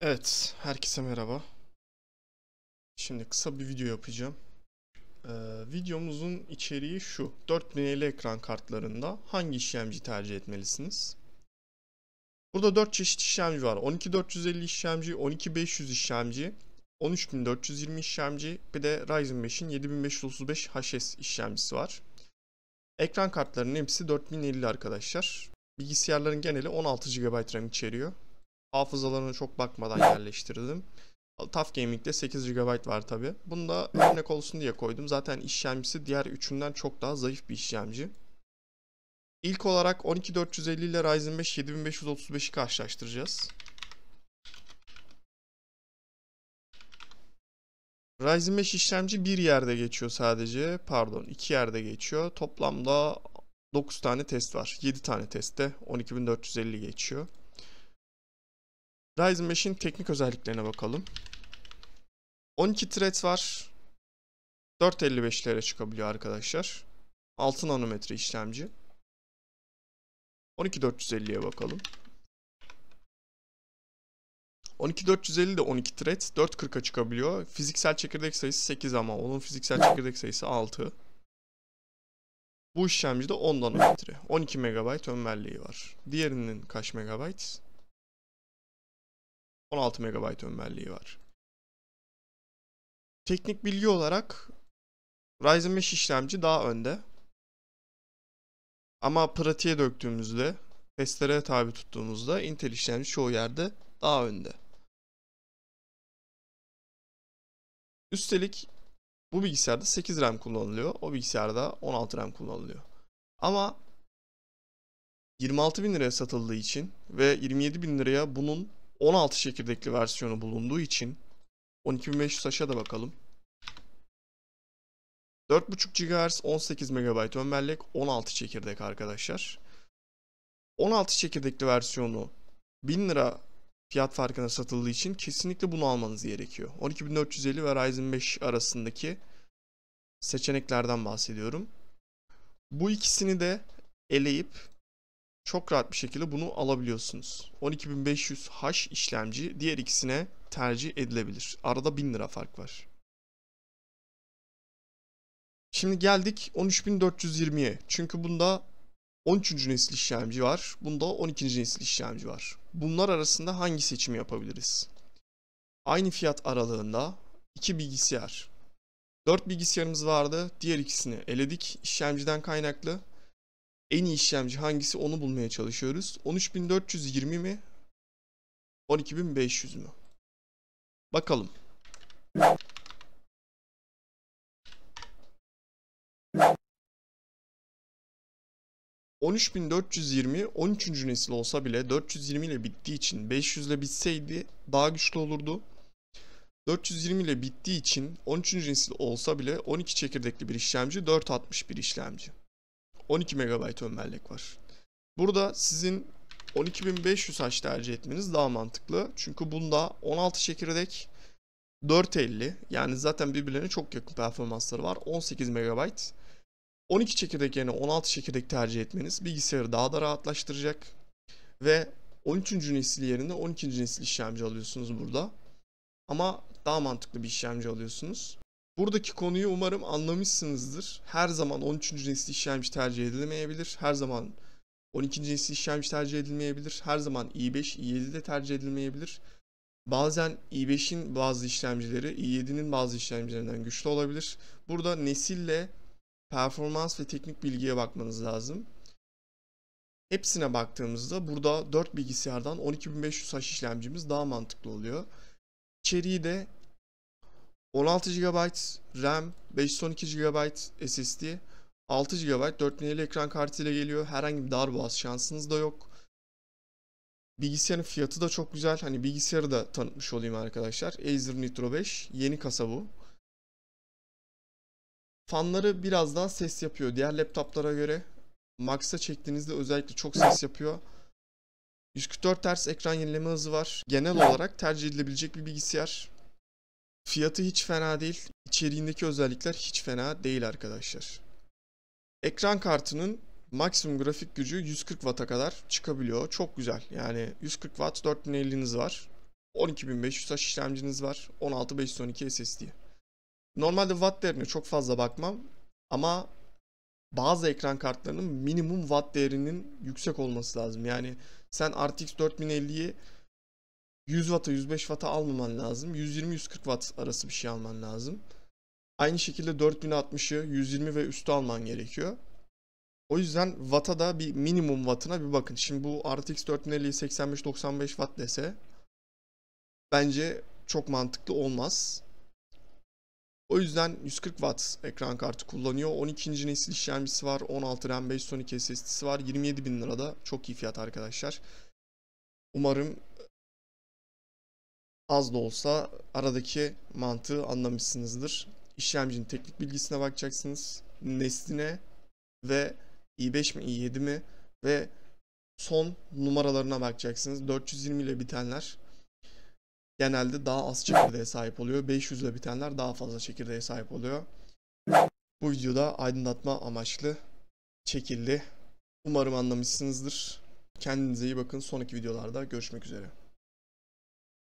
Evet, herkese merhaba. Şimdi kısa bir video yapacağım. Ee, videomuzun içeriği şu. 4050 ekran kartlarında hangi işlemci tercih etmelisiniz? Burada 4 çeşit işlemci var. 12450 işlemci, 12500 işlemci, 13420 işlemci, bir de Ryzen 5'in 7535 HS işlemcisi var. Ekran kartlarının hepsi 4050 arkadaşlar. Bilgisayarların geneli 16 GB RAM içeriyor. Hafızalarını çok bakmadan yerleştirdim. TAF Gaming'de 8 GB var tabi. Bunu da örnek olsun diye koydum. Zaten işlemcisi diğer üçünden çok daha zayıf bir işlemci. İlk olarak 12450 ile Ryzen 5 7535'i karşılaştıracağız. Ryzen 5 işlemci bir yerde geçiyor sadece. Pardon iki yerde geçiyor. Toplamda 9 tane test var. 7 tane testte 12450 geçiyor. Ryzen 5'in teknik özelliklerine bakalım. 12 threads var. 4.55'lere çıkabiliyor arkadaşlar. 6 nanometre işlemci. 12450'ye bakalım. 12450 de 12 thread 440'a çıkabiliyor. Fiziksel çekirdek sayısı 8 ama onun fiziksel çekirdek sayısı 6. Bu işlemci de 10 nanometre. 12 MB ön var. Diğerinin kaç megabayt? 16 MB önmerliği var. Teknik bilgi olarak Ryzen 5 işlemci daha önde. Ama pratiğe döktüğümüzde, testlere tabi tuttuğumuzda Intel işlemci çoğu yerde daha önde. Üstelik bu bilgisayarda 8 RAM kullanılıyor. O bilgisayarda 16 RAM kullanılıyor. Ama 26 bin liraya satıldığı için ve 27 bin liraya bunun 16 çekirdekli versiyonu bulunduğu için 12500 aşağı da bakalım. 4.5 GHz 18 MB ön bellek 16 çekirdek arkadaşlar. 16 çekirdekli versiyonu 1000 lira fiyat farkına satıldığı için kesinlikle bunu almanız gerekiyor. 12450 ve Ryzen 5 arasındaki seçeneklerden bahsediyorum. Bu ikisini de eleyip çok rahat bir şekilde bunu alabiliyorsunuz. 12500H işlemci diğer ikisine tercih edilebilir. Arada 1000 lira fark var. Şimdi geldik 13420'ye. Çünkü bunda 13. nesil işlemci var. Bunda 12. nesil işlemci var. Bunlar arasında hangi seçimi yapabiliriz? Aynı fiyat aralığında iki bilgisayar. 4 bilgisayarımız vardı. Diğer ikisini eledik işlemciden kaynaklı. En iyi işlemci hangisi onu bulmaya çalışıyoruz. 13420 mi? 12500 mü? Bakalım. ...13.420 13. nesil olsa bile 420 ile bittiği için 500 ile bitseydi daha güçlü olurdu. 420 ile bittiği için 13. nesil olsa bile 12 çekirdekli bir işlemci 460 bir işlemci. 12 MB ön var. Burada sizin 12500 haç tercih etmeniz daha mantıklı. Çünkü bunda 16 çekirdek 450 yani zaten birbirlerine çok yakın performansları var. 18 MB. 12 çekirdek yerine 16 çekirdek tercih etmeniz bilgisayarı daha da rahatlaştıracak. Ve 13. nesil yerine 12. nesil işlemci alıyorsunuz burada. Ama daha mantıklı bir işlemci alıyorsunuz. Buradaki konuyu umarım anlamışsınızdır. Her zaman 13. nesil işlemci tercih edilemeyebilir. Her zaman 12. nesil işlemci tercih edilmeyebilir. Her zaman i5, i7 de tercih edilmeyebilir. Bazen i5'in bazı işlemcileri i7'nin bazı işlemcilerinden güçlü olabilir. Burada nesille performans ve teknik bilgiye bakmanız lazım. Hepsine baktığımızda burada 4 bilgisayardan 12500H işlemcimiz daha mantıklı oluyor. İçeriği de 16 GB RAM, 512 GB SSD, 6 GB 4050 ekran kartıyla geliyor. Herhangi bir darboğaz şansınız da yok. Bilgisayarın fiyatı da çok güzel. Hani bilgisayarı da tanıtmış olayım arkadaşlar. Acer Nitro 5 yeni kasa bu. Fanları biraz daha ses yapıyor diğer laptoplara göre. Max'a çektiğinizde özellikle çok ses yapıyor. 144 ters ekran yenileme hızı var. Genel olarak tercih edilebilecek bir bilgisayar. Fiyatı hiç fena değil. İçeriğindeki özellikler hiç fena değil arkadaşlar. Ekran kartının maksimum grafik gücü 140 Watt'a kadar çıkabiliyor. Çok güzel. Yani 140 Watt 4050'niz var. 12500 taş işlemciniz var. 16512 SSD. Normalde watt değerine çok fazla bakmam ama bazı ekran kartlarının minimum watt değerinin yüksek olması lazım. Yani sen RTX 4050'yi 100 Watt'a 105 Watt'a almaman lazım. 120-140 Watt arası bir şey alman lazım. Aynı şekilde 4060'ı 120 ve üstü alman gerekiyor. O yüzden Watt'a da bir minimum Watt'ına bir bakın. Şimdi bu RTX 4050'yi 85-95 Watt dese bence çok mantıklı olmaz. O yüzden 140 Watt ekran kartı kullanıyor. 12. nesil işlemcisi var. 16 RAM 512 SSD'si var. 27 bin lirada çok iyi fiyat arkadaşlar. Umarım az da olsa aradaki mantığı anlamışsınızdır. İşlemcinin teknik bilgisine bakacaksınız. Nesline ve i5 mi i7 mi ve son numaralarına bakacaksınız. 420 ile bitenler genelde daha az çekirdeğe sahip oluyor. 500 ile bitenler daha fazla çekirdeğe sahip oluyor. Bu videoda aydınlatma amaçlı çekildi. Umarım anlamışsınızdır. Kendinize iyi bakın. Sonraki videolarda görüşmek üzere.